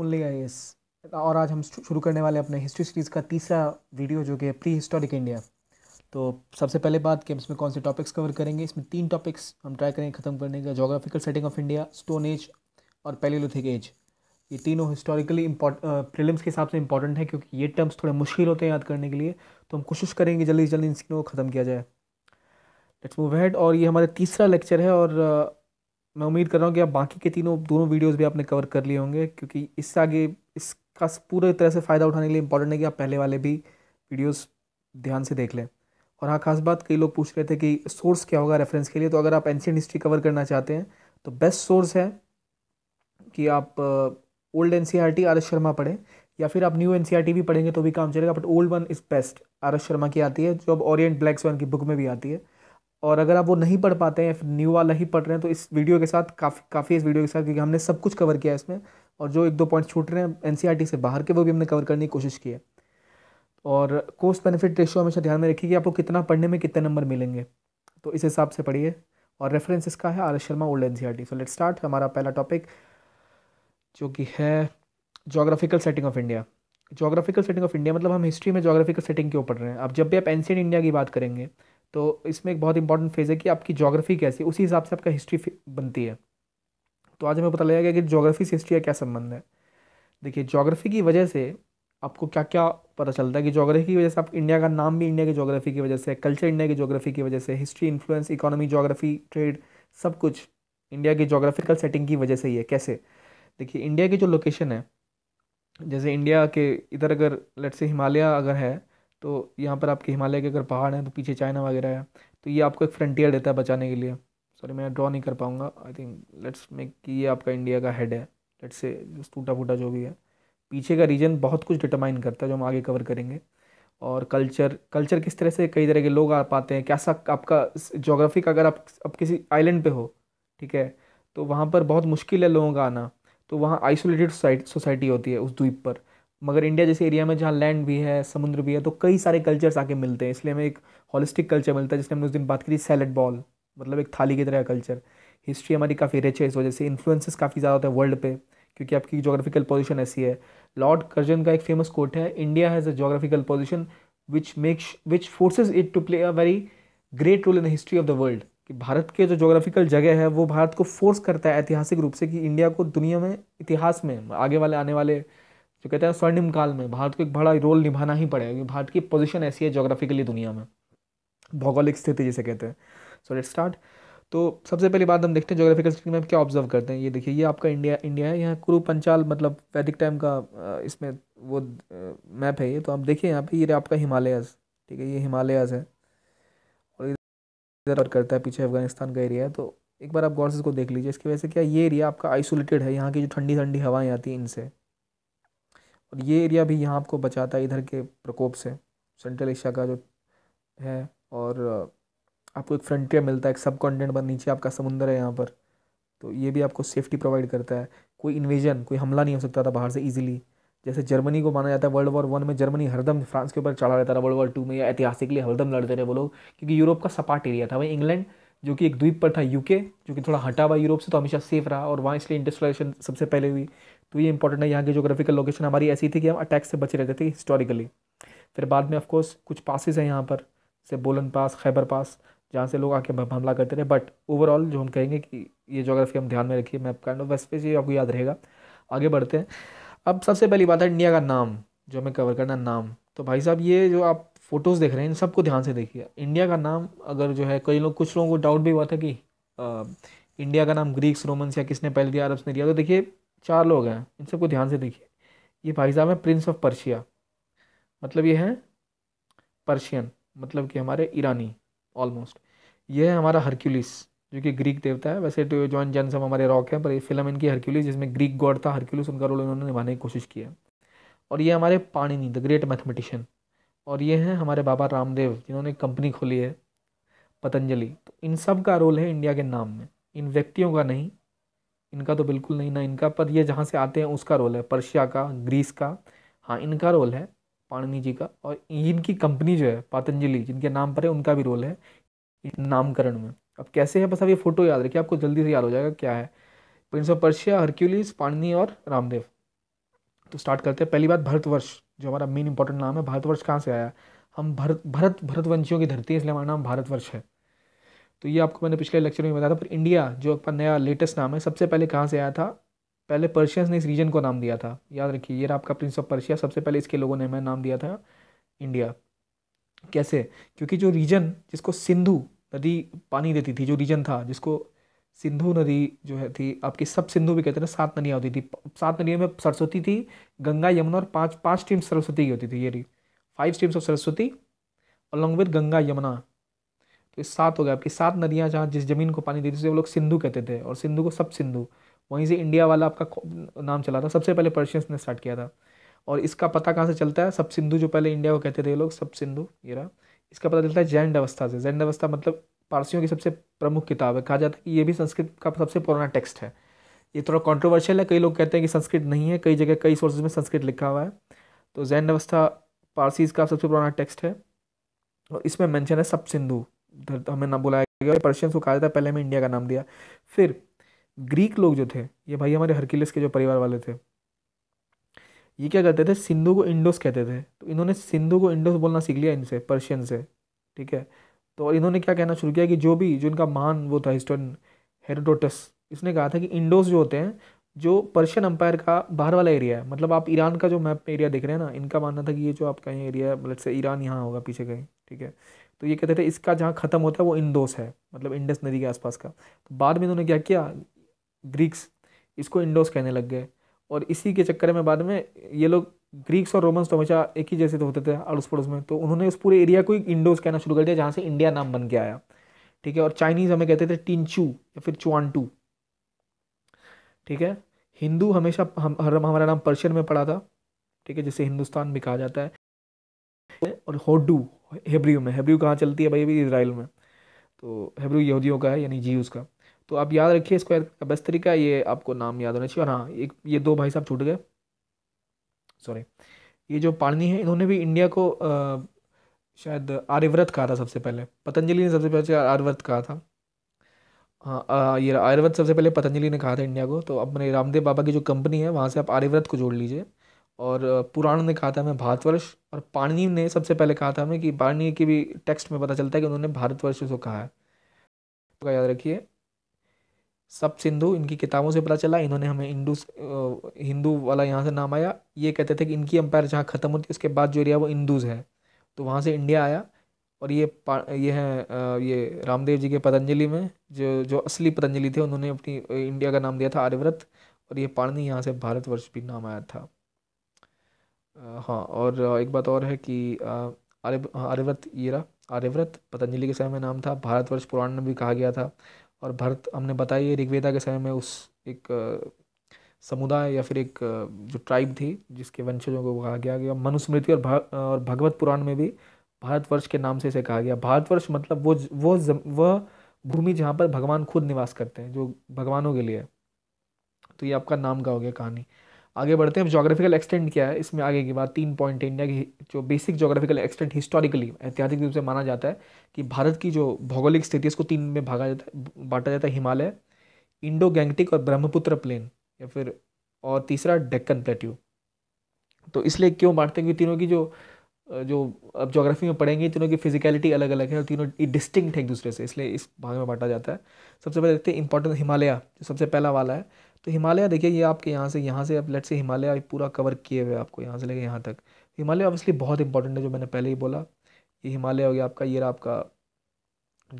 only I और आज हम शुरू करने वाले अपने हिस्ट्री सीरीज़ का तीसरा वीडियो जो कि है प्री हिस्टोरिक इंडिया तो सबसे पहले बात कि हम इसमें कौन से टॉपिक्स कवर करेंगे इसमें तीन टॉपिक्स हम ट्राई करेंगे ख़त्म करने का geographical setting of India stone age और पैलियोलिथिक एज ये तीनों हिस्टोरिकली इम्पॉर्ट प्रिलिम्स के हिसाब से इंपॉर्टेंट है क्योंकि ये टर्म्स थोड़े मुश्किल होते हैं याद करने के लिए तो हम कोशिश करेंगे जल्दी से जल्दी इन तीनों को ख़त्म किया जाए लेट्स मूव हेड और ये हमारा तीसरा लेक्चर है और मैं उम्मीद कर रहा हूँ कि आप बाकी के तीनों दोनों वीडियोस भी आपने कवर कर लिए होंगे क्योंकि इससे आगे इसका पूरे तरह से फ़ायदा उठाने के लिए इंपॉर्टेंट है कि आप पहले वाले भी वीडियोस ध्यान से देख लें और हाँ खास बात कई लोग पूछ रहे थे कि सोर्स क्या होगा रेफरेंस के लिए तो अगर आप एंशियट हिस्ट्री कवर करना चाहते हैं तो बेस्ट सोर्स है कि आप old N C R T R S Sharma पढ़ें या फिर आप new N C R T भी पढ़ेंगे तो भी काम चलेगा but old one is best R S Sharma की आती है जो अब ओरियंट ब्लैक्स वन की बुक में भी आती है और अगर आप वो नहीं पढ़ पाते हैं न्यू वाला ही पढ़ रहे हैं तो इस वीडियो के साथ काफ़ी काफ़ी इस वीडियो के साथ क्योंकि हमने सब कुछ कवर किया है इसमें और जो एक दो पॉइंट छूट रहे हैं एन e से बाहर के वो भी हमने कवर करने की कोशिश की है और कोस्ट बेनिफिट रेशियो हमेशा ध्यान में रखिए कि आपको कितना पढ़ने में कितने नंबर मिलेंगे तो इस हिसाब से पढ़िए और रेफरेंस इसका है R Sharma old N so let start हमारा पहला टॉपिक जो कि है geographical setting of India geographical setting of India मतलब हम हिस्ट्री में जोग्राफिकल सेटिंग क्यों पढ़ रहे हैं अब जब भी आप एनशियट इंडिया e की बात करेंगे तो इसमें एक बहुत इंपॉर्टेंट फेज़ है कि आपकी जोग्राफी कैसी है उसी हिसाब से आपका हिस्ट्री बनती है तो आज हमें पता लगेगा कि जोग्राफी से हिस्ट्री का क्या संबंध है देखिए जोग्राफी की वजह से आपको क्या क्या पता चलता है कि जोग्राफी की वजह से आप इंडिया का नाम भी इंडिया की जोग्राफी की वजह से कल्चर इंडिया की जोग्राफी की वजह से history influence economy geography trade सब कुछ इंडिया की जोग्राफिकल सेटिंग की वजह से ही है कैसे देखिए इंडिया की जो लोकेशन है जैसे इंडिया के इधर अगर लेट से हिमालय अगर है तो यहाँ पर आपके हिमालय के अगर पहाड़ हैं तो पीछे चाइना वगैरह है तो ये आपको एक फ्रंटियर देता है बचाने के लिए सॉरी मैं ड्रॉ नहीं कर पाऊँगा आई थिंक लेट्स मेक कि ये आपका इंडिया का हेड है लेट्स से टूटा फूटा जो भी है पीछे का रीजन बहुत कुछ डिटरमाइन करता है जो हम आगे कवर करेंगे और कल्चर कल्चर किस तरह से कई तरह के लोग आ पाते हैं कैसा आपका जोग्राफिक अगर आप, आप किसी आइलैंड पे हो ठीक है तो वहाँ पर बहुत मुश्किल है लोगों का आना तो वहाँ आइसोलेटेड सोसाइटी होती है उस द्वीप पर मगर इंडिया जैसे एरिया में जहाँ लैंड भी है समुद्र भी है तो कई सारे कल्चर्स आके मिलते हैं इसलिए हमें एक हॉलिस्टिक कल्चर मिलता है जिसने हमने उस दिन बात करी सैलड बॉल मतलब एक थाली की तरह का कल्चर हिस्ट्री हमारी काफ़ी रिच है इस वजह से इन्फ्लुएंसेस काफ़ी ज़्यादा होता है वर्ल्ड पे क्योंकि आपकी जोग्राफिकल पोजीशन ऐसी है लॉर्ड कर्जन का एक फेमस कोट है India has a geographical position which makes which forces it to play a very great role in the history of the world कि भारत के जो जोग्राफिकल जगह है वो भारत को फोर्स करता है ऐतिहासिक रूप से कि इंडिया को दुनिया में इतिहास में आगे वाले आने वाले जो कहते हैं स्वर्णिम काल में भारत को एक बड़ा रोल निभाना ही पड़ेगा क्योंकि भारत की पोजिशन ऐसी है जोग्राफिकली दुनिया में भौगोलिक स्थिति जिसे कहते हैं सो लेट स्टार्ट तो सबसे पहली बात हम देखते हैं जोग्राफिकल स्थिति में क्या ऑब्जर्व करते हैं ये देखिए ये आपका इंडिया इंडिया है यहाँ कुरु पंचाल मतलब वैदिक टाइम का इसमें वो मैप है ये तो आप देखिए यहाँ पे ये आपका हिमालयाज ठीक है ये हिमालयाज है और इधर और करता है पीछे अफगानिस्तान का एरिया है तो एक बार आप गौर से इसको देख लीजिए इसकी वजह से क्या ये एरिया आपका आइसोलेटेड है यहाँ की जो ठंडी ठंडी हवाएं आती हैं इनसे और ये एरिया भी यहाँ आपको बचाता है इधर के प्रकोप से सेंट्रल एशिया का जो है और आपको एक फ्रंटियर मिलता है एक सब कॉन्टिनेंट पर नीचे आपका समुंदर है यहाँ पर तो ये भी आपको सेफ्टी प्रोवाइड करता है कोई इन्वेजन कोई हमला नहीं हो सकता था बाहर से ईजिली जैसे जर्मनी को माना जाता है वर्ल्ड वॉर वन में जर्मनी हरदम फ्रांस के ऊपर चढ़ा रहता था वर्ल्ड वॉर टू में या ऐतिहासिकली हरदम लड़ते रहे वो लोग क्योंकि यूरोप का सपाट एरिया था वहीं इंग्लैंड जो कि एक द्वीप पर था यूके जो कि थोड़ा हटा हुआ यूरोप से तो हमेशा सेफ रहा और वहाँ इसलिए इंडस्ट्रियलाइजेशन सबसे पहले हुई तो ये इंपॉर्टेंट है यहाँ की जोग्राफिकल लोकेशन हमारी ऐसी थी कि हम अटैक से बचे रहते थे हिस्टोरिकली फिर बाद में ऑफकोर्स कुछ पासिस हैं यहाँ पर जैसे बोलन पास खैबर पास जहाँ से लोग आके हमला करते रहे बट ओवरऑल जो हम कहेंगे कि ये जोग्राफी हम ध्यान में रखिए मैप का वैसे वेस्ट ये आपको याद रहेगा आगे बढ़ते हैं अब सबसे पहली बात है इंडिया का नाम जो हमें कवर करना नाम तो भाई साहब ये जो आप फ़ोटोज़ देख रहे हैं इन सबको ध्यान से देखिए इंडिया का नाम अगर जो है कई लोग कुछ लोगों को डाउट भी हुआ था कि आ, इंडिया का नाम ग्रीक्स रोमन्स या किसने पहले दिया अरब्स ने दिया तो देखिए चार लोग हैं इन सबको ध्यान से देखिए ये भाई साहब हैं प्रिंस ऑफ पर्शिया मतलब ये हैं पर्शियन मतलब कि हमारे ईरानी ऑलमोस्ट ये है हमारा हरक्यूलिस जो कि ग्रीक देवता है वैसे तो जॉन सब हमारे रॉक है पर ये फिल्म इनकी हरक्यूलिस जिसमें ग्रीक गॉड था हरक्यूलिस उनका रोल उन्होंने निभाने की कोशिश की है और ये हमारे पाणिनी द ग्रेट मैथमेटिशियन और ये हैं हमारे बाबा रामदेव जिन्होंने कंपनी खोली है पतंजलि तो इन सब का रोल है इंडिया के नाम में इन व्यक्तियों का नहीं इनका तो बिल्कुल नहीं ना इनका पर ये जहाँ से आते हैं उसका रोल है पर्शिया का ग्रीस का हाँ इनका रोल है पाणनी जी का और इनकी कंपनी जो है पतंजलि जिनके नाम पर है उनका भी रोल है नामकरण में अब कैसे है बस अब ये फोटो याद रखिए आपको जल्दी से याद हो जाएगा क्या है prince of Persia Hercules Panini और रामदेव तो स्टार्ट करते हैं पहली बात भरतवर्ष जो हमारा मेन इंपॉर्टेंट नाम है भारतवर्ष कहाँ से आया हम भरत भरत भरतवंशियों की धरती है इसलिए हमारा नाम भारतवर्ष है तो ये आपको मैंने पिछले लेक्चर में बताया था पर इंडिया जो आपका नया लेटेस्ट नाम है सबसे पहले कहाँ से आया था पहले पर्शियंस ने इस रीजन को नाम दिया था याद रखिए ये आपका प्रिंस ऑफ पर्शिया सबसे पहले इसके लोगों ने मैंने नाम दिया था इंडिया कैसे क्योंकि जो रीजन जिसको सिंधु नदी पानी देती थी जो रीजन था जिसको सिंधु नदी जो है थी आपकी सब सिंधु भी कहते हैं सात नदियाँ होती थी सात नदियों में सरस्वती थी गंगा यमुना और पांच पांच टीम सरस्वती की होती थी ये five streams of Saraswati along with Ganga Yamuna तो सात हो गया आपकी सात नदियाँ जहाँ जिस ज़मीन को पानी देती थी वो लोग सिंधु कहते थे और सिंधु को सब सिंधु वहीं से इंडिया वाला आपका नाम चला था सबसे पहले पर्शियंस ने स्टार्ट किया था और इसका पता कहाँ से चलता है सब सिंधु जो पहले इंडिया को कहते थे ये लोग सब सिंधु ये रहा इसका पता चलता है जैन अवस्था से जैन अवस्था मतलब पारसियों की सबसे प्रमुख किताब है कहा जाता है कि ये भी संस्कृत का सबसे पुराना टेक्स्ट है ये थोड़ा कॉन्ट्रोवर्शियल है कई लोग कहते हैं कि संस्कृत नहीं है कई जगह कई सोर्सेज में संस्कृत लिखा हुआ है तो जैन अवस्था पारसीज का सबसे पुराना टेक्स्ट है और इसमें मैंशन है सब सिंधु हमें ना बुलाया गया पर्शियंस को कहा जाता है पहले हमें इंडिया का नाम दिया फिर ग्रीक लोग जो थे ये भाई हमारे हरकिलस के जो परिवार वाले थे ये क्या करते थे सिंधु को इंडोस कहते थे तो इन्होंने सिंधु को इंडोस बोलना सीख लिया इनसे पर्शियन से ठीक है तो और इन्होंने क्या कहना शुरू किया कि जो भी जो इनका महान वो था हिस्टोरियन हेरोडोटस इसने कहा था कि इंडोस जो होते हैं जो पर्शियन अम्पायर का बाहर वाला एरिया है मतलब आप ईरान का जो मैप एरिया देख रहे हैं ना इनका मानना था कि ये जो आपका एरिया है मतलब से ईरान यहाँ होगा पीछे कहीं ठीक है तो ये कहते थे इसका जहाँ ख़त्म होता है वो इंडोस है मतलब इंडस नदी के आसपास का तो बाद में इन्होंने क्या किया ग्रीक्स इसको इंडोस कहने लग गए और इसी के चक्कर में बाद में ये लोग ग्रीक्स और रोमन्स तो हमेशा एक ही जैसे तो होते थे अड़ोस पड़ोस में तो उन्होंने उस पूरे एरिया को ही इंडोस कहना शुरू कर दिया जहाँ से इंडिया नाम बन के आया ठीक है और चाइनीज़ हमें कहते थे टिंचू या फिर चुआनटू ठीक है हिंदू हमेशा हम हमारा नाम पर्शियन में पड़ा था ठीक है जिसे हिंदुस्तान भी कहा जाता है और होडू हेब्रियो में हेब्रियो कहाँ चलती है भाई अभी इसराइल में तो हेब्रू यहूदियों का है यानी जी का तो आप याद रखिए इसको का बेस्ट तरीका ये आपको नाम याद होना चाहिए और हाँ एक ये दो भाई साहब छूट गए सॉरी ये जो पाणनी है इन्होंने भी इंडिया को आ, शायद आर्यव्रत कहा था सबसे पहले पतंजलि ने सबसे पहले आर्यव्रत कहा था हाँ ये आर्यव्रत सबसे पहले पतंजलि ने कहा था इंडिया को तो अपने रामदेव बाबा की जो कंपनी है वहाँ से आप आर्यव्रत को जोड़ लीजिए और पुराण ने कहा था हमें भारतवर्ष और पाणनी ने सबसे पहले कहा था हमें कि पाणनी की भी टेक्स्ट में पता चलता है कि उन्होंने भारतवर्ष उसको कहा है तो याद रखिए सब सिंधु इनकी किताबों से पता चला इन्होंने हमें इंडू हिंदू वाला यहाँ से नाम आया ये कहते थे कि इनकी अंपायर जहाँ ख़त्म होती उसके बाद जो एरिया वो इंदूज़ है तो वहाँ से इंडिया आया और ये ये है ये रामदेव जी के पतंजलि में जो जो असली पतंजलि थे उन्होंने अपनी इंडिया का नाम दिया था आर्यव्रत और ये पाणनी यहाँ से भारतवर्ष भी नाम आया था हाँ और एक बात और है कि आर्य आर्यव्रत ये रहा आर्यव्रत पतंजलि के समय में नाम था भारतवर्ष पुराण में भी कहा गया था और भरत हमने बताया ऋग्वेदा के समय में उस एक समुदाय या फिर एक जो ट्राइब थी जिसके वंशजों को कहा गया गया मनुस्मृति और भा और भगवत पुराण में भी भारतवर्ष के नाम से इसे कहा गया भारतवर्ष मतलब वो ज- वो जम- वह भूमि जहाँ पर भगवान खुद निवास करते हैं जो भगवानों के लिए है तो ये आपका नाम का हो गया कहानी आगे बढ़ते हैं जोग्राफिकल एक्सटेंट क्या है इसमें आगे की बात तीन पॉइंट इंडिया की जो बेसिक जोग्राफिकल एक्सटेंट हिस्टोरिकली ऐतिहासिक रूप से माना जाता है कि भारत की जो भौगोलिक स्थिति इसको तीन में भागा जाता है बांटा जाता है हिमालय इंडो गैंगटिक और ब्रह्मपुत्र प्लेन या फिर और तीसरा डेक्कन प्लेट्यू तो इसलिए क्यों बांटते हैं क्योंकि तीनों की जो जो अब जोग्राफी में पढ़ेंगे तीनों की फिजिकलिटी अलग अलग है और तीनों डिस्टिंक्ट है एक दूसरे से इसलिए इस भाग में बांटा जाता है सबसे पहले देखते हैं इंपॉर्टेंट हिमालय जो सबसे पहला वाला है तो हिमालय देखिए ये आपके यहाँ से यहाँ से अब लेट से हिमालय पूरा कवर किए हुए आपको यहाँ से लेके यहाँ तक हिमालय ऑब्वियसली बहुत इंपॉर्टेंट है जो मैंने पहले ही बोला ये हिमालय हो गया आपका ये रहा आपका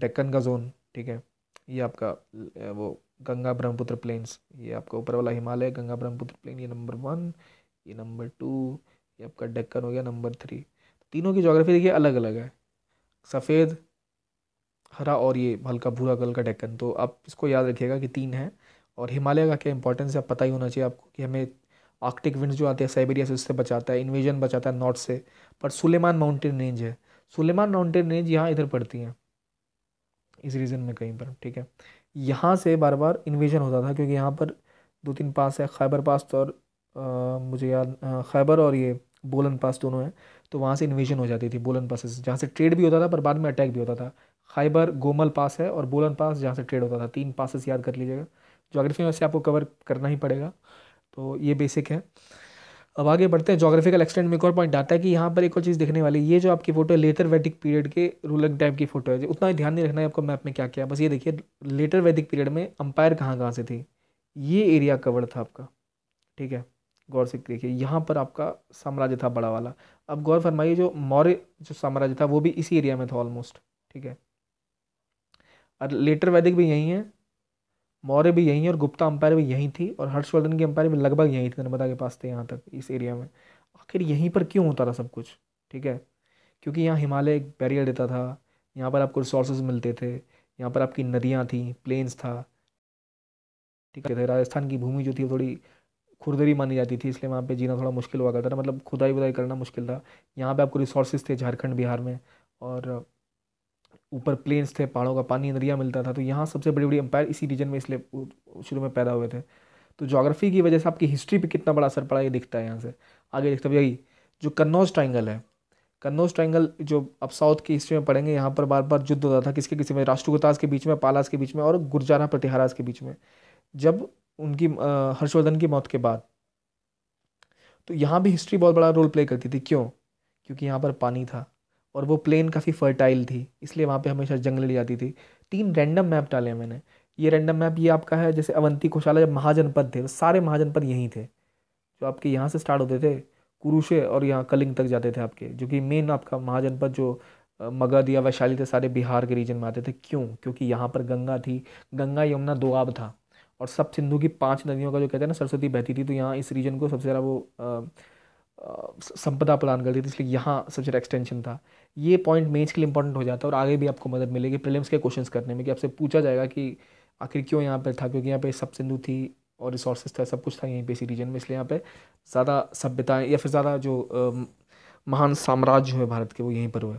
डेक्कन का जोन ठीक है ये आपका वो गंगा ब्रह्मपुत्र प्लेन्स ये आपका ऊपर वाला हिमालय गंगा ब्रह्मपुत्र प्लेन ये नंबर वन ये नंबर टू ये आपका डेक्कन हो गया नंबर थ्री तीनों की जोग्राफी देखिए अलग अलग है सफ़ेद हरा और ये हल्का भूरा कलर का डेक्कन तो आप इसको याद रखिएगा कि तीन है और हिमालय का क्या इंपॉर्टेंस है पता ही होना चाहिए आपको कि हमें आर्कटिक विंड जो आती है साइबेरिया से उससे बचाता है इन्वेजन बचाता है नॉर्थ से पर सुलेमान माउंटेन रेंज है सुलेमान माउंटेन रेंज यहाँ इधर पड़ती हैं इस रीजन में कहीं पर ठीक है यहाँ से बार बार इन्वेजन होता था क्योंकि यहाँ पर दो तीन पास है खैबर पास तो और आ, मुझे याद खैबर और ये बोलन पास दोनों हैं तो वहाँ से इन्वेजन हो जाती थी बोलन पास से जहाँ से ट्रेड भी होता था पर बाद में अटैक भी होता था खैबर गोमल पास है और बोलन पास जहाँ से ट्रेड होता था तीन पासेस याद कर लीजिएगा जोग्राफी में वैसे आपको कवर करना ही पड़ेगा तो ये बेसिक है अब आगे बढ़ते हैं जोग्राफिकल एक्सटेंट में एक और पॉइंट आता है कि यहाँ पर एक और चीज़ देखने वाली ये जो आपकी फोटो है लेटर वैदिक पीरियड के रूलर टाइप की फोटो है उतना ही ध्यान नहीं रखना है आपको मैप में क्या क्या बस ये देखिए लेटर वैदिक पीरियड में अंपायर कहाँ कहाँ से थी ये एरिया कवर था आपका ठीक है गौर से देखिए यहाँ पर आपका साम्राज्य था बड़ा वाला अब गौर फरमाइए जो मौर्य जो साम्राज्य था वो भी इसी एरिया में था ऑलमोस्ट ठीक है और लेटर वैदिक भी यहीं है मौर्य भी यहीं और गुप्ता अंपायर भी यहीं थी और हर्षवर्धन की अंपायर भी लगभग यहीं थी नर्मदा के पास थे यहाँ तक इस एरिया में आखिर यहीं पर क्यों होता था सब कुछ ठीक है क्योंकि यहाँ हिमालय एक बैरियर देता था यहाँ पर आपको रिसोर्सेज मिलते थे यहाँ पर आपकी नदियाँ थी प्लेन्स था ठीक है राजस्थान की भूमि जो थी थोड़ी खुरदरी मानी जाती थी इसलिए वहाँ पे जीना थोड़ा मुश्किल हुआ करता था मतलब खुदाई वुदाई करना मुश्किल था यहाँ पे आपको रिसोर्सेज थे झारखंड बिहार में और ऊपर प्लेन्स थे पहाड़ों का पानी नदियाँ मिलता था तो यहाँ सबसे बड़ी बड़ी एम्पायर इसी रीजन में इसलिए शुरू में पैदा हुए थे तो जोग्राफी की वजह से आपकी हिस्ट्री पर कितना बड़ा असर पड़ा ये दिखता है यहाँ से आगे देखते हैं यही जो कन्नौज ट्राइंगल है कन्नौज ट्राइंगल जो आप साउथ की हिस्ट्री में पढ़ेंगे यहाँ पर बार बार युद्ध होता था किसके किसी में राष्ट्रकुताज के बीच में पालास के बीच में और गुरजारा प्रतिहाराज के बीच में जब उनकी हर्षवर्धन की मौत के बाद तो यहाँ भी हिस्ट्री बहुत बड़ा रोल प्ले करती थी क्यों क्योंकि यहाँ पर पानी था और वो प्लेन काफ़ी फर्टाइल थी इसलिए वहाँ पे हमेशा जंगल ले जाती थी तीन रैंडम मैप डाले हैं मैंने ये रैंडम मैप ये आपका है जैसे अवंती कोशाला जब महाजनपद थे सारे महाजनपद यहीं थे जो आपके यहाँ से स्टार्ट होते थे कुरुशे और यहाँ कलिंग तक जाते थे आपके जो कि मेन आपका महाजनपद जो मगध या वैशाली थे सारे बिहार के रीजन में आते थे क्यों क्योंकि यहाँ पर गंगा थी गंगा यमुना दोआब था और सब सिंधु की पांच नदियों का जो कहते हैं ना सरस्वती बहती थी तो यहाँ इस रीजन को सबसे ज़्यादा वो संपदा प्रदान करती थी इसलिए यहाँ सब्जेक्ट एक्सटेंशन था ये पॉइंट मेज के लिए इंपॉर्टेंट हो जाता है और आगे भी आपको मदद मिलेगी प्रिलिम्स के क्वेश्चंस करने में कि आपसे पूछा जाएगा कि आखिर क्यों यहाँ पर था क्योंकि यहाँ पर सब सिंधु थी और रिसोर्सेज था सब कुछ था यहीं पर इसी रीजन में इसलिए यहाँ पर ज़्यादा सभ्यताएँ या फिर ज़्यादा जो महान साम्राज्य हुए भारत के वो यहीं पर हुए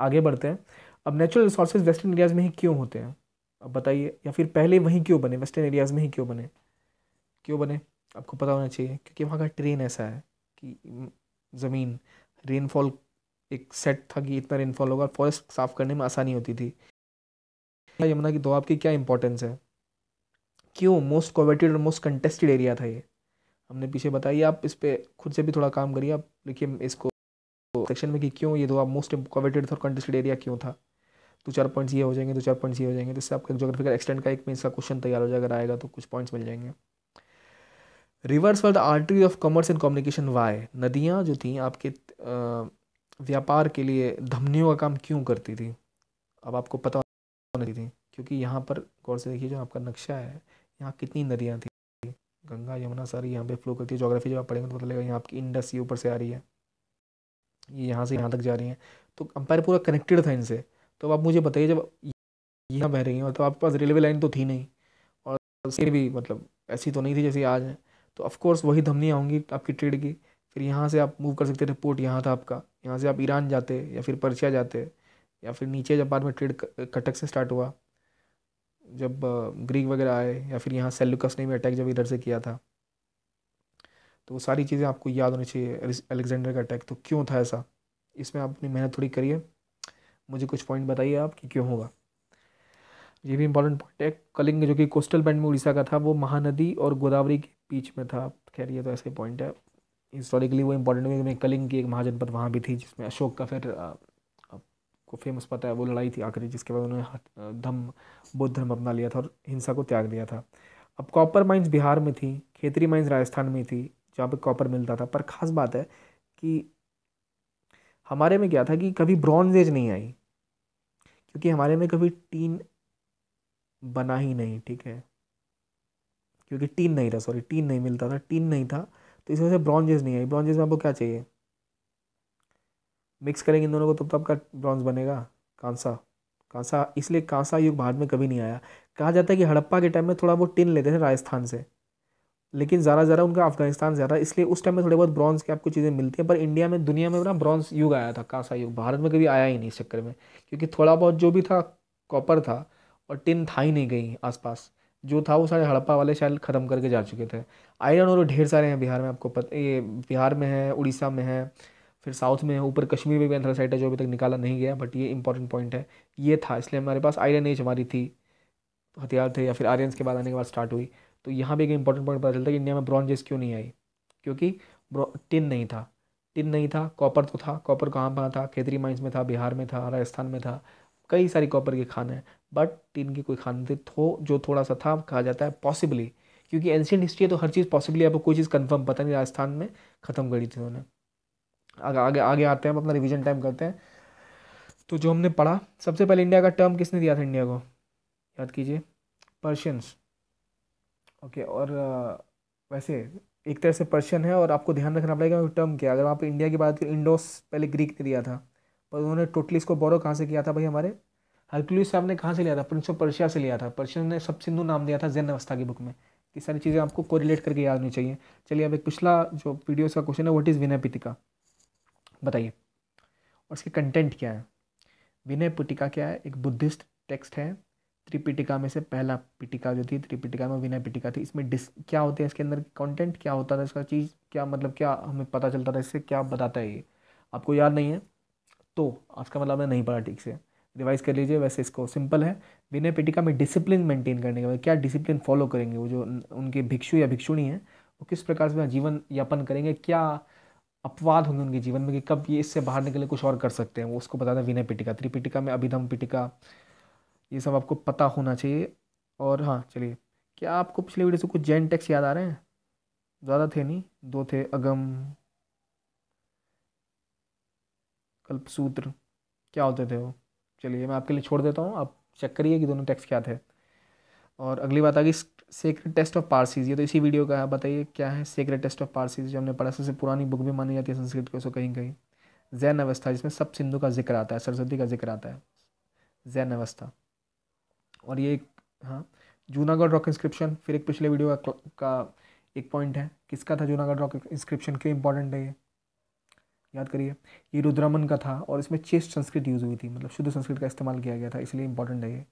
आगे बढ़ते हैं अब नेचुरल रिसोर्सेज वेस्टर्न एरियाज़ में ही क्यों होते हैं अब बताइए या फिर पहले वहीं क्यों बने वेस्टर्न एरियाज़ में ही क्यों बने क्यों बने आपको पता होना चाहिए क्योंकि वहाँ का ट्रेन ऐसा है कि ज़मीन रेनफॉल एक सेट था कि इतना रेनफॉल होगा फॉरेस्ट साफ करने में आसानी होती थी यमुना की दुआब की क्या इंपॉर्टेंस है क्यों मोस्ट कोवेटेड और मोस्ट कंटेस्टेड एरिया था ये हमने पीछे बताइए आप इस पर खुद से भी थोड़ा काम करिए आप लिखिए इसको सेक्शन में कि क्यों ये दोआब मोस्ट कॉवेटेड और कंटेस्टेड एरिया क्यों था दो चार पॉइंट्स ये हो जाएंगे दो चार पॉइंट्स ये हो जाएंगे जिससे आपका जोग्राफिकल एक्सटेंड का एक में का क्वेश्चन तैयार हो जाएगा अगर आएगा तो कुछ पॉइंट्स मिल जाएंगे rivers world the artery of commerce and communication why नदियाँ जो थी आपके व्यापार के लिए धमनियों का काम क्यों करती थी अब आपको पता नहीं थी क्योंकि यहाँ पर गौर से देखिए जो आपका नक्शा है यहाँ कितनी नदियाँ थी गंगा यमुना सारी यहाँ पे फ्लो करती है जोग्राफी जब आप पढ़ेंगे तो पता लगेगा यहाँ आपकी इंडस ये ऊपर से आ रही है ये यहाँ से यहाँ तक जा रही है तो अंपायर पूरा कनेक्टेड था इनसे तो आप मुझे बताइए जब यहाँ बह रही हैं तो आपके पास रेलवे लाइन तो थी नहीं और फिर भी मतलब ऐसी तो नहीं थी जैसी आज है तो ऑफकोर्स वही धमनियाँ होंगी आपकी ट्रेड की फिर यहाँ से आप मूव कर सकते रिपोर्ट यहाँ था आपका यहाँ से आप ईरान जाते या फिर पर्शिया जाते या फिर नीचे जब बाद में ट्रेड कटक से स्टार्ट हुआ जब ग्रीक वगैरह आए या फिर यहाँ सेल्युकस ने भी अटैक जब इधर से किया था तो वो सारी चीज़ें आपको याद होनी चाहिए अलेक्जेंडर का अटैक तो क्यों था ऐसा इसमें आप अपनी मेहनत थोड़ी करिए मुझे कुछ पॉइंट बताइए आप कि क्यों होगा ये भी इंपॉर्टेंट पॉइंट है कलिंग जो कि कोस्टल बैंड में उड़ीसा का था वो महानदी और गोदावरी के बीच में था खैर ये तो ऐसे पॉइंट है हिस्टोरिकली वो इम्पोर्टेंट हुई कलिंग की एक महाजनपद वहाँ भी थी जिसमें अशोक का फिर आपको फेमस पता है वो लड़ाई थी आखिरी जिसके बाद उन्होंने धम बुद्ध धर्म अपना लिया था और हिंसा को त्याग दिया था अब कॉपर माइंस बिहार में थी खेतरी माइंस राजस्थान में थी जहाँ पर कॉपर मिलता था पर ख़ास बात है कि हमारे में क्या था कि कभी ब्रॉन्ज एज नहीं आई क्योंकि हमारे में कभी टीन बना ही नहीं ठीक है क्योंकि टीन नहीं था सॉरी टीन नहीं मिलता था टीन नहीं था तो इस वजह से ब्रॉन्जेज नहीं आई ब्रॉन्जेज में आपको क्या चाहिए मिक्स करेंगे इन दोनों को तब तो आपका ब्रॉन्ज बनेगा कांसा कांसा इसलिए कांसा युग भारत में कभी नहीं आया कहा जाता है कि हड़प्पा के टाइम में थोड़ा बहुत टिन लेते थे राजस्थान से लेकिन ज़्यादा ज़्यादा उनका अफगानिस्तान ज़्यादा इसलिए उस टाइम में थोड़े बहुत ब्रॉन्ज की आपको चीज़ें मिलती हैं पर इंडिया में दुनिया में ना ब्रॉन्ज युग आया था कांसा युग भारत में कभी आया ही नहीं इस चक्कर में क्योंकि थोड़ा बहुत जो भी था कॉपर था और टिन था ही नहीं गई आसपास जो था वो सारे हड़प्पा वाले शायद ख़त्म करके जा चुके थे आयरन और ढेर सारे हैं बिहार में आपको पता ये बिहार में है उड़ीसा में है फिर साउथ में है ऊपर कश्मीर में भी अंदर साइड है जो अभी तक निकाला नहीं गया बट ये इंपॉर्टेंट पॉइंट है ये था इसलिए हमारे पास आयरन एज हमारी थी हथियार थे या फिर आर्यंस के बाद आने के बाद स्टार्ट हुई तो यहाँ भी एक इंपॉर्टेंट पॉइंट पता चलता है कि इंडिया में ब्रॉन्जेस क्यों नहीं आई क्योंकि टिन नहीं था टिन नहीं था कॉपर तो था कॉपर कहाँ पर था खेतरी माइंस में था बिहार में था राजस्थान में था कई सारी कॉपर के खान हैं बट की कोई खानदित हो जो थोड़ा सा था कहा जाता है पॉसिबली क्योंकि एंशियंट हिस्ट्री है तो हर चीज़ पॉसिबली आपको कोई चीज़ कन्फर्म पता नहीं राजस्थान में ख़त्म करी थी उन्होंने अगर आगे आगे आते हैं हम अपना रिविजन टाइम करते हैं तो जो हमने पढ़ा सबसे पहले इंडिया का टर्म किसने दिया था इंडिया को याद कीजिए पर्शियंस ओके और वैसे एक तरह से पर्शियन है और आपको ध्यान रखना पड़ेगा टर्म क्या अगर आप इंडिया की बात करें इंडोस पहले ग्रीक ने दिया था पर उन्होंने टोटली इसको बोरो कहाँ से किया था भाई हमारे हरक्यूलिस आपने कहाँ से लिया था प्रिंस ऑफ पर्शिया से लिया था पर्शिया ने सब सिंधु नाम दिया था जैन अवस्था की बुक में ये सारी चीज़ें आपको कोरिलेट करके याद होनी चाहिए चलिए अब एक पिछला जो वीडियोस का क्वेश्चन है वट इज़ विनय पिटिका बताइए और इसके कंटेंट क्या है विनय पिटिका क्या है एक बुद्धिस्ट टेक्स्ट है त्रिपिटिका में से पहला पिटिका जो थी त्रिपिटिका में विनय पिटिका थी इसमें डिस क्या होते हैं इसके अंदर कंटेंट क्या होता था इसका चीज़ क्या मतलब क्या हमें पता चलता था इससे क्या बताता है ये आपको याद नहीं है तो आज का मतलब मैंने नहीं पढ़ा ठीक से रिवाइज कर लीजिए वैसे इसको सिंपल है विनय पेटिका में डिसिप्लिन मेंटेन करने के बाद क्या डिसिप्लिन फॉलो करेंगे वो जो उनके भिक्षु या भिक्षुणी हैं वो किस प्रकार से जीवन यापन करेंगे क्या अपवाद होंगे उनके जीवन में कि कब ये इससे बाहर निकले कुछ और कर सकते हैं वो उसको बताते हैं विनय पिटिका त्रिपिटिका में अभिधम पिटिका ये सब आपको पता होना चाहिए और हाँ चलिए क्या आपको पिछले वीडियो से कुछ जैन टेक्स याद आ रहे हैं ज़्यादा थे नहीं दो थे अगम कल्पसूत्र क्या होते थे वो चलिए मैं आपके लिए छोड़ देता हूँ आप चेक करिए कि दोनों टेक्स्ट क्या थे और अगली बात आ गई सेक्रेट टेस्ट ऑफ पारसीज ये तो इसी वीडियो का है बताइए क्या है सेक्रेट टेस्ट ऑफ पारसीज जो हमने पढ़ा सबसे पुरानी बुक भी मानी जाती है संस्कृत को सो कहीं कहीं जैन अवस्था जिसमें सब सिंधु का जिक्र आता है सरस्वती का जिक्र आता है जैन अवस्था और ये एक हाँ जूनागढ़ रॉक इंस्क्रिप्शन फिर एक पिछले वीडियो का, का एक पॉइंट है किसका था जूनागढ़ रॉक इंस्क्रिप्शन क्यों इंपॉर्टेंट है ये याद करिए ये रुद्रमन का था और इसमें चेस्ट संस्कृत यूज़ हुई थी मतलब शुद्ध संस्कृत का इस्तेमाल किया गया था इसलिए इंपॉर्टेंट है ये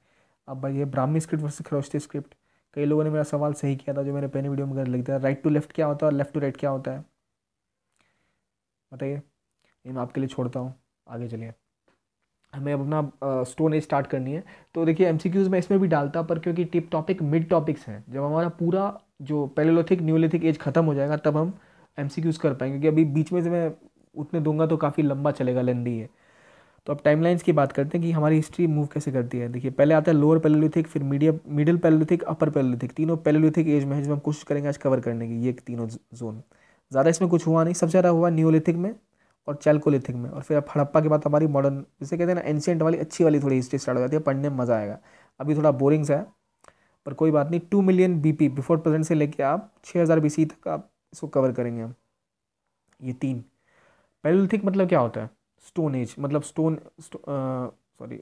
अब भाई ये Brahmi script versus Kharosthi script कई लोगों ने मेरा सवाल सही किया था जो मेरे पहले वीडियो में गलत लगता है राइट टू लेफ्ट क्या होता है और लेफ्ट टू राइट क्या होता है बताइए ये मैं आपके लिए छोड़ता हूँ आगे चलिए हमें अब अपना स्टोन एज स्टार्ट करनी है तो देखिए क्यूज़ में इसमें भी डालता पर क्योंकि टिप टॉपिक मिड टॉपिक्स हैं जब हमारा पूरा जो पेलोलिथिक न्यूलिथिक एज खत्म हो जाएगा तब हम क्यूज़ कर पाएंगे क्योंकि अभी बीच में से मैं उतने दूंगा तो काफ़ी लंबा चलेगा लेंदी है तो अब टाइमलाइंस की बात करते हैं कि हमारी हिस्ट्री मूव कैसे करती है देखिए पहले आता है लोअर पैलोलिथिक फिर medium middle palaeolithic upper palaeolithic तीनों पैलोलिथिक एज में है जो हम कोशिश करेंगे आज कवर करने की ये तीनों जोन ज़्यादा इसमें कुछ हुआ नहीं सबसे ज़्यादा हुआ न्योलिथिक में और चैल्कोलिथिक में और फिर अब हड़प्पा के बाद हमारी मॉडर्न जिसे कहते हैं ना एंशियंट वाली अच्छी वाली थोड़ी हिस्ट्री स्टार्ट हो जाती है पढ़ने में मज़ा आएगा अभी थोड़ा सा है पर कोई बात नहीं two million BP before present से लेके आप छः हज़ार बी तक आप इसको कवर करेंगे हम ये तीन पैलोलिथिक मतलब क्या होता है स्टोन एज मतलब स्टोन सॉरी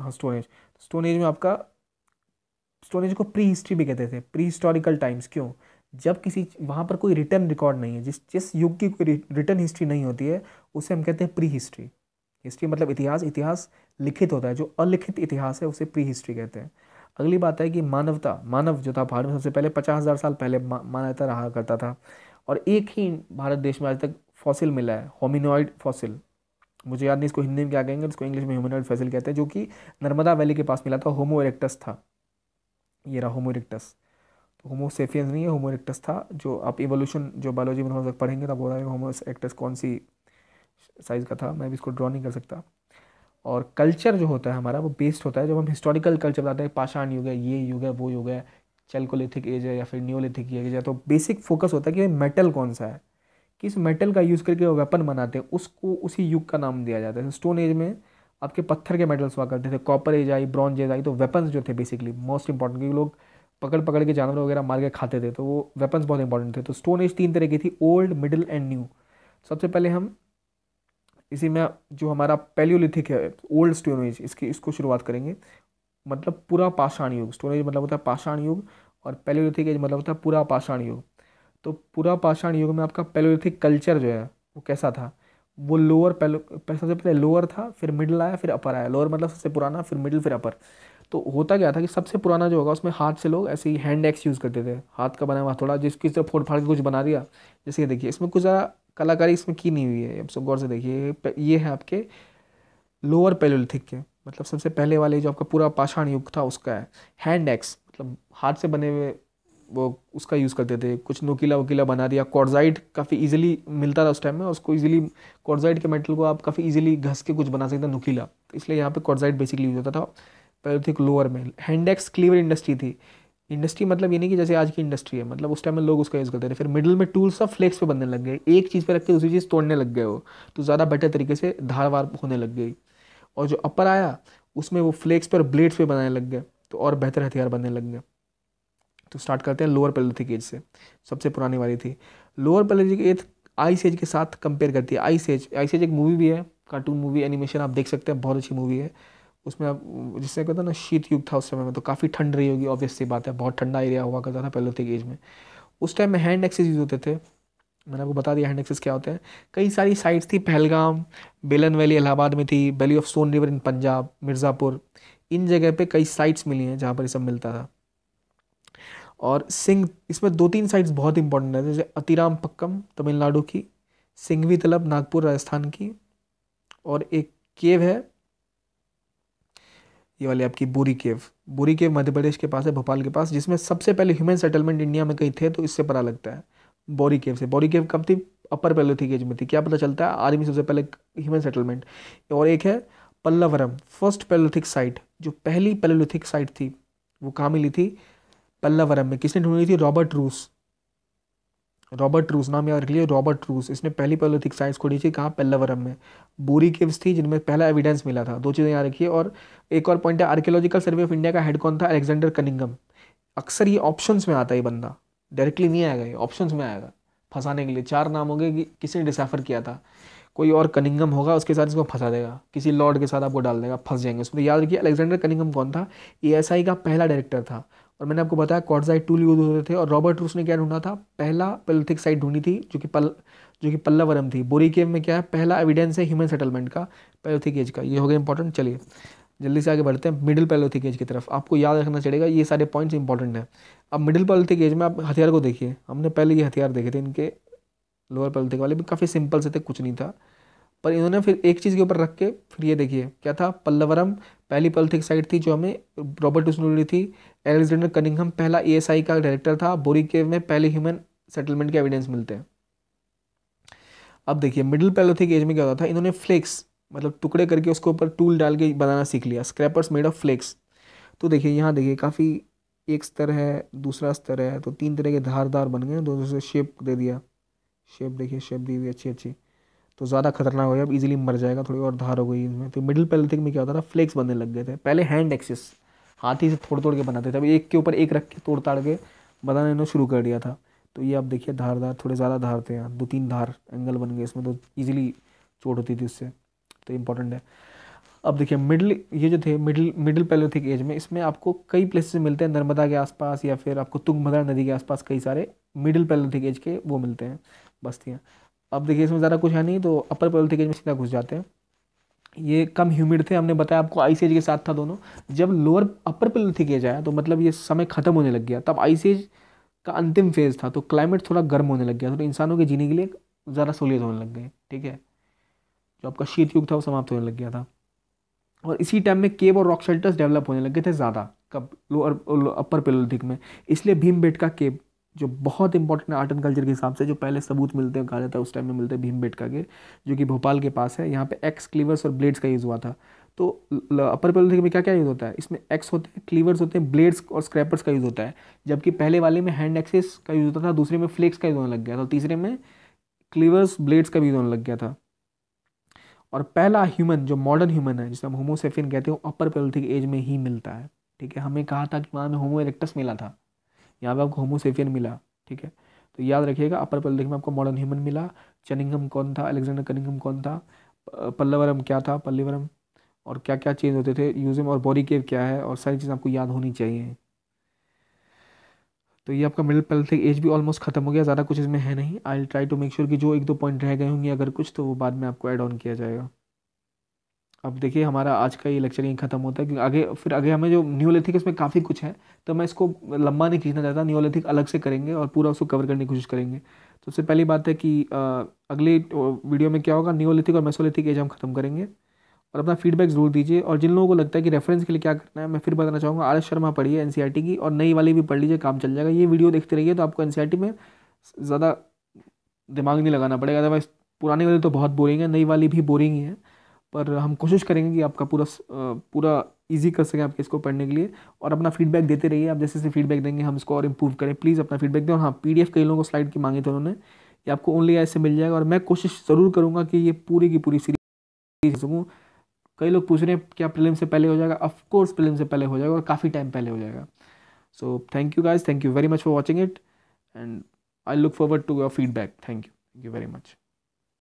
हाँ स्टोन एज स्टोन एज में आपका स्टोन एज को प्री हिस्ट्री भी कहते थे प्री हिस्टोरिकल टाइम्स क्यों जब किसी वहाँ पर कोई रिटर्न रिकॉर्ड नहीं है जिस जिस युग की कोई रिटर्न हिस्ट्री नहीं होती है उसे हम कहते हैं प्री हिस्ट्री हिस्ट्री मतलब इतिहास इतिहास लिखित होता है जो अलिखित इतिहास है उसे प्री हिस्ट्री कहते हैं अगली बात है कि मानवता मानव जो था भारत में सबसे पहले पचास हज़ार साल पहले मानवता रहा करता था और एक ही भारत देश में आज तक फॉसिल मिला है होमिनॉइड फॉसिल मुझे याद नहीं इसको हिंदी में क्या कहेंगे इसको इंग्लिश में होमिनॉइड फॉसिल कहते हैं जो कि नर्मदा वैली के पास मिला था होमो इरेक्टस था ये रहा होमो इरेक्टस तो होमोसेफियंस नहीं है होमो इरेक्टस था जो आप इवोल्यूशन जो बायोलॉजी में सा पढ़ेंगे तो बोल रहे है होमो इरेक्टस कौन सी साइज़ का था मैं भी इसको ड्रॉ नहीं कर सकता और कल्चर जो होता है हमारा वो बेस्ड होता है जब हम हिस्टोरिकल कल्चर बताते हैं पाषाण युग है ये युग है वो युग है चैल्कोलिथिक एज है या फिर न्योलिथिक एज है तो बेसिक फोकस होता है कि मेटल कौन सा है किस मेटल का यूज़ करके वो वेपन बनाते हैं उसको उसी युग का नाम दिया जाता है स्टोन एज में आपके पत्थर के मेटल्स हुआ करते थे कॉपर एज आई ब्रॉन्ज एज आई तो वेपन्स जो थे बेसिकली मोस्ट इंपॉर्टेंट क्योंकि लोग पकड़ पकड़ के जानवर वगैरह मार के खाते थे तो वो वेपन्स बहुत इंपॉर्टेंट थे तो स्टोन एज तीन तरह की थी ओल्ड मिडिल एंड न्यू सबसे पहले हम इसी में जो हमारा पेलियोलिथिक है ओल्ड स्टोन एज इसकी इसको शुरुआत करेंगे मतलब पूरा पाषाण युग स्टोन एज मतलब होता है पाषाण युग और पेलियोलिथिक एज मतलब होता है पूरा पाषाण युग तो पूरा पाषाण युग में आपका पेलोलिथिक कल्चर जो है वो कैसा था वो लोअर पेलो सबसे पहले लोअर था फिर मिडिल आया फिर अपर आया लोअर मतलब सबसे पुराना फिर मिडिल फिर अपर तो होता क्या था कि सबसे पुराना जो होगा उसमें हाथ से लोग ऐसे ही हैंड एक्स यूज़ करते थे हाथ का बना हुआ थोड़ा जिसकी तरफ फोड़ फाड़ के कुछ बना दिया जैसे देखिए इसमें कुछ ज़्यादा कलाकारी इसमें की नहीं हुई है सब गौर से देखिए ये है आपके लोअर पेलोलिथिक के मतलब सबसे पहले वाले जो आपका पूरा पाषाण युग था उसका है हैंड एक्स मतलब हाथ से बने हुए वो उसका यूज़ करते थे कुछ नोकीला वकीला बना दिया कॉर्जाइट काफ़ी इजीली मिलता था उस टाइम में उसको इजीली कॉर्जाइट के मेटल को आप काफ़ी इजीली घस के कुछ बना सकते थे नोकीला तो इसलिए यहाँ पे कॉर्जाइट बेसिकली यूज होता था पैलोथिक लोअर में हैंडेक्स क्लीवर इंडस्ट्री थी इंडस्ट्री मतलब ये नहीं कि जैसे आज की इंडस्ट्री है मतलब उस टाइम में लोग उसका यूज़ करते थे फिर मिडिल में टूल्स सब फ्लेक्स पे बनने लग गए एक चीज़ पे रख के दूसरी चीज़ तोड़ने लग गए हो तो ज़्यादा बेटर तरीके से धार वार होने लग गई और जो अपर आया उसमें वो फ्लेक्स पर ब्लेड्स पे बनाने लग गए तो और बेहतर हथियार बनने लग गए तो स्टार्ट करते हैं लोअर पेलोथिक एज से सबसे पुरानी वाली थी lower palaeolithic age ice age के साथ कंपेयर करती है आइस एज आइस एज एक मूवी भी है कार्टून मूवी एनिमेशन आप देख सकते हैं बहुत अच्छी मूवी है उसमें आप जिससे कहते हैं ना शीत युग था उस समय में तो काफ़ी ठंड रही होगी ऑब्वियसली बात है बहुत ठंडा एरिया हुआ करता था पेलोथिक एज में उस टाइम में हैंड एक्सेस यूज़ होते थे मैंने आपको बता दिया हैंड एक्सेस क्या होते हैं कई सारी साइट्स थी पहलगाम बेलन वैली इलाहाबाद में थी valley of Son river in Punjab Mirzapur इन जगह पे कई साइट्स मिली हैं जहाँ पर ये सब मिलता था और सिंह इसमें दो तीन साइट्स बहुत इंपॉर्टेंट है जैसे अतिराम पक्कम तमिलनाडु की सिंघवी तलब नागपुर राजस्थान की और एक केव है ये वाली आपकी बुरी केव बुरी केव मध्य प्रदेश के पास है भोपाल के पास जिसमें सबसे पहले ह्यूमन सेटलमेंट इंडिया में कहीं थे तो इससे पता लगता है बोरी केव से बोरी केव कब थी अपर थी एज में थी क्या पता चलता है आर्मी सबसे पहले ह्यूमन सेटलमेंट और एक है पल्लवरम फर्स्ट पेलोथिक साइट जो पहली पेलोलिथिक साइट थी वो कहाँ मिली थी पल्लवरम में किसने ढूंढी थी रॉबर्ट रूस रॉबर्ट रूस नाम याद रख लिया रॉबर्ट रूस इसने पहली पैलोथिक साइंस खोली थी कहाँ पल्लवरम में बोरी केव्स थी जिनमें पहला एविडेंस मिला था दो चीज़ें याद रखिए और एक और पॉइंट है आर्कियोलॉजिकल सर्वे ऑफ इंडिया का हेड कौन था अलेक्जेंडर कनिंगम अक्सर ये ऑप्शंस में आता है ये बंदा डायरेक्टली नहीं आएगा ये ऑप्शंस में आएगा फंसाने के लिए चार नाम होंगे कि किसी ने डिसाफर किया था कोई और कनिंगम होगा उसके साथ इसको फंसा देगा किसी लॉर्ड के साथ आपको डाल देगा फंस जाएंगे उसमें याद रखिए अलेक्जेंडर कनिंगम कौन था ए का पहला डायरेक्टर था और मैंने आपको बताया कॉडजाइट टूल यूज होते थे और रॉबर्ट रूस ने क्या ढूंढा था पहला पेलिथिक साइट ढूंढी थी जो कि पल जो कि पल्लावरम थी बोरी केव में क्या है पहला एविडेंस है ह्यूमन सेटलमेंट का पेलोथिक एज का ये हो गया इंपॉर्टेंट चलिए जल्दी से आगे बढ़ते हैं मिडिल पेलोथिक एज की तरफ आपको याद रखना चलेगा ये सारे पॉइंट्स इंपॉर्टेंट हैं अब मिडिल पेलोथिक एज में आप हथियार को देखिए हमने पहले ये हथियार देखे थे इनके लोअर पेलोथिक वाले भी काफ़ी सिंपल से थे कुछ नहीं था पर इन्होंने फिर एक चीज़ के ऊपर रख के फिर ये देखिए क्या था पल्लवरम पहली पॉलिथिक साइड थी जो हमें रॉबर्ट उसनोली थी एलेक्जेंडर कनिंगम पहला ईएसआई का डायरेक्टर था बोरीकेव में पहले ह्यूमन सेटलमेंट के एविडेंस मिलते हैं अब देखिए मिडिल पैलोथिक एज में क्या होता था इन्होंने फ्लेक्स मतलब टुकड़े करके उसके ऊपर टूल डाल के बनाना सीख लिया स्क्रैपर्स मेड ऑफ फ्लेक्स तो देखिए यहाँ देखिए काफ़ी एक स्तर है दूसरा स्तर है तो तीन तरह के धारदार बन गए दोनों से शेप दे दिया शेप देखिए शेप दी हुई अच्छी अच्छी तो ज़्यादा खतरनाक हो गया अब इजीली मर जाएगा थोड़ी और धार हो गई इसमें तो मिडिल पैलेथिक में क्या होता था फ्लेक्स बनने लग गए थे पहले हैंड एक्सेस हाथ ही से तोड़ तोड़ के बनाते थे अब एक के ऊपर एक रख के तोड़ ताड़ के बनाना इन्होंने शुरू कर दिया था तो ये आप देखिए धार थोड़े ज़्यादा धार थे यहाँ दो तीन धार एंगल बन गए इसमें तो ईजिली चोट होती थी उससे तो इम्पोर्टेंट है अब देखिए मिडिल ये जो थे मिडिल मिडिल पैलोथिक एज में इसमें आपको कई प्लेसेस मिलते हैं नर्मदा के आसपास या फिर आपको तुंगभद्रा नदी के आसपास कई सारे मिडिल पैलोथिक एज के वो मिलते हैं बस्तियाँ अब देखिए इसमें ज़्यादा कुछ है नहीं तो अपर पेल्थिक एज में सीधा घुस जाते हैं ये कम ह्यूमिड थे हमने बताया आपको आइस एज के साथ था दोनों जब लोअर अपर पेल्थिक एज आया तो मतलब ये समय ख़त्म होने लग गया तब आइस एज का अंतिम फेज़ था तो क्लाइमेट थोड़ा गर्म होने लग गया तो इंसानों के जीने के लिए ज़्यादा सहूलियत होने लग गई ठीक है जो आपका शीत युग था वो समाप्त होने लग गया था और इसी टाइम में केव और रॉक शेल्टर्स डेवलप होने लग गए थे ज़्यादा कब लोअर अपर पेलोलिथिक में इसलिए भीम बेट का केव जो बहुत इंपॉर्टेंट है आर्ट एंड कल्चर के हिसाब से जो पहले सबूत मिलते हैं कहा जाता है उस टाइम में मिलते हैं भीम बेटका के जो कि भोपाल के पास है यहाँ पे एक्स क्लीवर्स और ब्लेड्स का यूज़ हुआ था तो अपर पैलोलिथिक में क्या क्या यूज़ होता है इसमें एक्स होते हैं क्लीवर्स होते हैं ब्लेड्स और स्क्रैपर्स का यूज़ होता है जबकि पहले वाले में हैंड एक्सेस का यूज़ होता था दूसरे में फ्लेक्स का यूज़ होने लग गया था तीसरे में क्लीवर्स ब्लेड्स का भी यूज़ होने लग गया था और पहला ह्यूमन जो मॉडर्न ह्यूमन है जिसे हम होमोसेफिन कहते हैं अपर पेलोथिक एज में ही मिलता है ठीक है हमें कहा था कि वहाँ में होमो इरेक्टस मिला था यहाँ पर आपको होमोसेफियन मिला ठीक है तो याद रखिएगा अपर पल्लिक में आपको मॉडर्न ह्यूमन मिला चनिंगम कौन था अलेक्जेंडर कनिंगम कौन था पल्लवरम क्या था पल्लीवरम और क्या क्या चेंज होते थे यूजम और बॉडी केव क्या है और सारी चीज़ आपको याद होनी चाहिए तो ये आपका मिडिल पेल्थिक एज भी ऑलमोस्ट खत्म हो गया ज़्यादा कुछ इसमें है नहीं I try to make sure कि जो एक दो पॉइंट रह गए होंगे अगर कुछ तो वो बाद में आपको एड ऑन किया जाएगा अब देखिए हमारा आज का ये लेक्चर यहीं खत्म होता है क्योंकि आगे फिर आगे हमें जो न्यूलिथिक इसमें काफ़ी कुछ है तो मैं इसको लंबा नहीं खींचना चाहता न्यूलिथिक अलग से करेंगे और पूरा उसको कवर करने की कोशिश करेंगे तो सबसे पहली बात है कि अगले वीडियो में क्या होगा न्यूलिथिक और मेसोलिथिक एज हम खत्म करेंगे और अपना फीडबैक जरूर दीजिए और जिन लोगों को लगता है कि रेफरेंस के लिए क्या करना है मैं फिर बताना चाहूँगा आर शर्मा पढ़िए एन e की और नई वाली भी पढ़ लीजिए काम चल जाएगा ये वीडियो देखते रहिए तो आपको एन e में ज़्यादा दिमाग नहीं लगाना पड़ेगा अदरवाइज पुरानी वाली तो बहुत बोरिंग है नई वाली भी बोरिंग ही है पर हम कोशिश करेंगे कि आपका पूरा पूरा ईजी कर सकें आपके इसको पढ़ने के लिए और अपना फीडबैक देते रहिए आप जैसे जैसे फीडबैक देंगे हम इसको और इम्प्रूव करें प्लीज़ अपना फीडबैक दें और हाँ पी कई लोगों को स्लाइड की मांगे थे उन्होंने ये आपको ओनली ऐसे मिल जाएगा और मैं कोशिश ज़रूर करूँगा कि ये पूरी की पूरी सीरीज सकूँ कई लोग पूछ रहे हैं क्या प्रिलिम से पहले हो जाएगा ऑफकोर्स प्रिलिम से पहले हो जाएगा और काफ़ी टाइम पहले हो जाएगा so thank you guys thank you very much for watching it and I look forward to your feedback thank you thank you very much